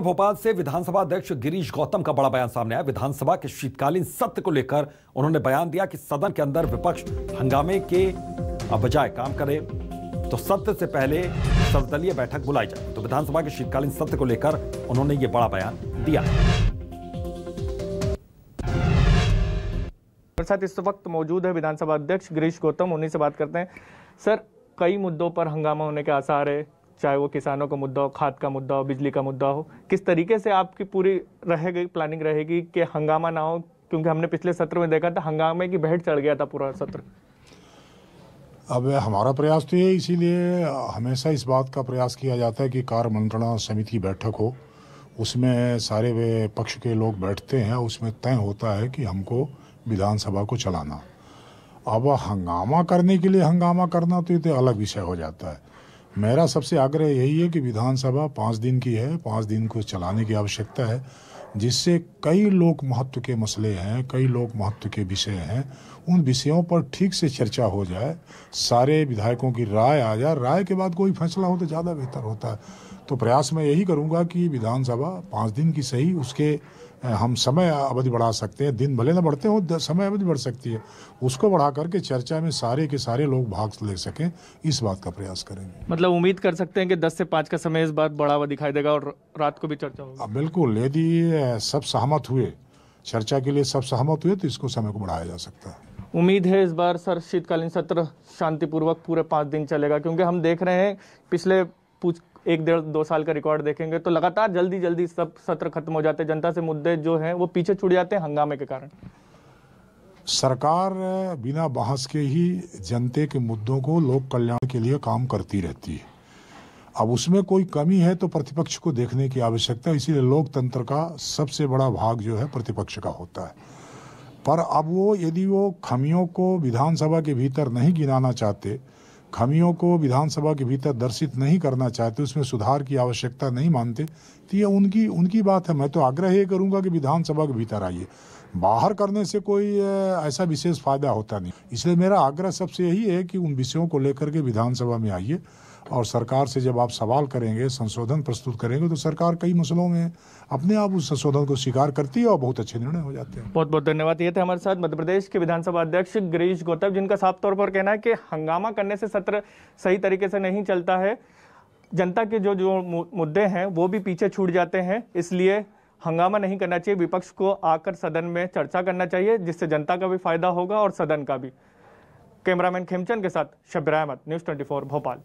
और भोपाल से विधानसभा अध्यक्ष गिरीश गौतम का बड़ा बयान सामने आया विधानसभा के शीतकालीन सत्र को लेकर उन्होंने बयान दिया कि सदन के अंदर विपक्ष हंगामे के बजाय काम करे तो सत्र से पहले सर्वदलीय बैठक बुलाई जाए तो विधानसभा के शीतकालीन सत्र को लेकर उन्होंने ये बड़ा बयान दिया साथ इस वक्त मौजूद है विधानसभा अध्यक्ष गिरीश गौतम उन्हीं से बात करते हैं सर कई मुद्दों पर हंगामा होने के आसार है चाहे वो किसानों का मुद्दा हो खाद का मुद्दा हो बिजली का मुद्दा हो किस तरीके से आपकी पूरी रहेगी प्लानिंग रहेगी कि हंगामा ना हो क्योंकि हमने पिछले सत्र में देखा था हंगामे की बहट चढ़ गया था पूरा सत्र अब हमारा प्रयास तो ये इसीलिए हमेशा इस बात का प्रयास किया जाता है कि कार्य मंत्रणा समिति की बैठक हो उसमें सारे वे पक्ष के लोग बैठते हैं उसमें तय होता है कि हमको विधानसभा को चलाना अब हंगामा करने के लिए हंगामा करना तो ये तो अलग विषय हो जाता है मेरा सबसे आग्रह यही है कि विधानसभा पाँच दिन की है पाँच दिन को चलाने की आवश्यकता है जिससे कई लोक महत्व के मसले हैं कई लोक महत्व के विषय हैं उन विषयों पर ठीक से चर्चा हो जाए सारे विधायकों की राय आ जाए राय के बाद कोई फैसला हो तो ज़्यादा बेहतर होता है तो प्रयास मैं यही करूँगा कि विधानसभा पाँच दिन की सही उसके हम समय अवधि बढ़ा सकते हैं दिन भले ना बढ़ते हो समय अवधि बढ़ सकती है उसको बढ़ा करके चर्चा में सारे के सारे लोग भाग ले सकें इस बात का प्रयास करेंगे मतलब उम्मीद कर सकते हैं कि 10 से 5 का समय इस बात बढ़ावा दिखाई देगा और रात को भी चर्चा होगी बिल्कुल यदि सब सहमत हुए चर्चा के लिए सब सहमत हुए तो इसको समय को बढ़ाया जा सकता है उम्मीद है इस बार सर शीतकालीन सत्र शांतिपूर्वक पूरे पाँच दिन चलेगा क्योंकि हम देख रहे हैं पिछले पूछ एक डेढ़ दो साल का रिकॉर्ड देखेंगे तो लगातार जल्दी जल्दी सब सत्र खत्म हो जाते हैं जनता से मुद्दे जो हैं वो पीछे छुड़ जाते हैं हंगामे के कारण सरकार बिना बहस के ही जनते के मुद्दों को लोक कल्याण के लिए काम करती रहती है अब उसमें कोई कमी है तो प्रतिपक्ष को देखने की आवश्यकता इसीलिए लोकतंत्र का सबसे बड़ा भाग जो है प्रतिपक्ष का होता है पर अब वो यदि वो खमियों को विधानसभा के भीतर नहीं गिनाना चाहते खामियों को विधानसभा के भीतर दर्शित नहीं करना चाहते उसमें सुधार की आवश्यकता नहीं मानते तो ये उनकी उनकी बात है मैं तो आग्रह ये करूँगा कि विधानसभा के भीतर आइए बाहर करने से कोई ऐसा विशेष फायदा होता नहीं इसलिए मेरा आग्रह सबसे यही है कि उन विषयों को लेकर के विधानसभा में आइए और सरकार से जब आप सवाल करेंगे संशोधन प्रस्तुत करेंगे तो सरकार कई मसलों में अपने आप उस संशोधन को स्वीकार करती है और बहुत अच्छे निर्णय हो जाते हैं बहुत बहुत धन्यवाद ये थे हमारे साथ मध्य प्रदेश के विधानसभा अध्यक्ष गिरीश गौतम जिनका साफ तौर पर कहना है कि हंगामा करने से सत्र सही तरीके से नहीं चलता है जनता के जो जो मुद्दे हैं वो भी पीछे छूट जाते हैं इसलिए हंगामा नहीं करना चाहिए विपक्ष को आकर सदन में चर्चा करना चाहिए जिससे जनता का भी फायदा होगा और सदन का भी कैमरामैन खेमचंद के साथ शब्र अहमद न्यूज़ 24 भोपाल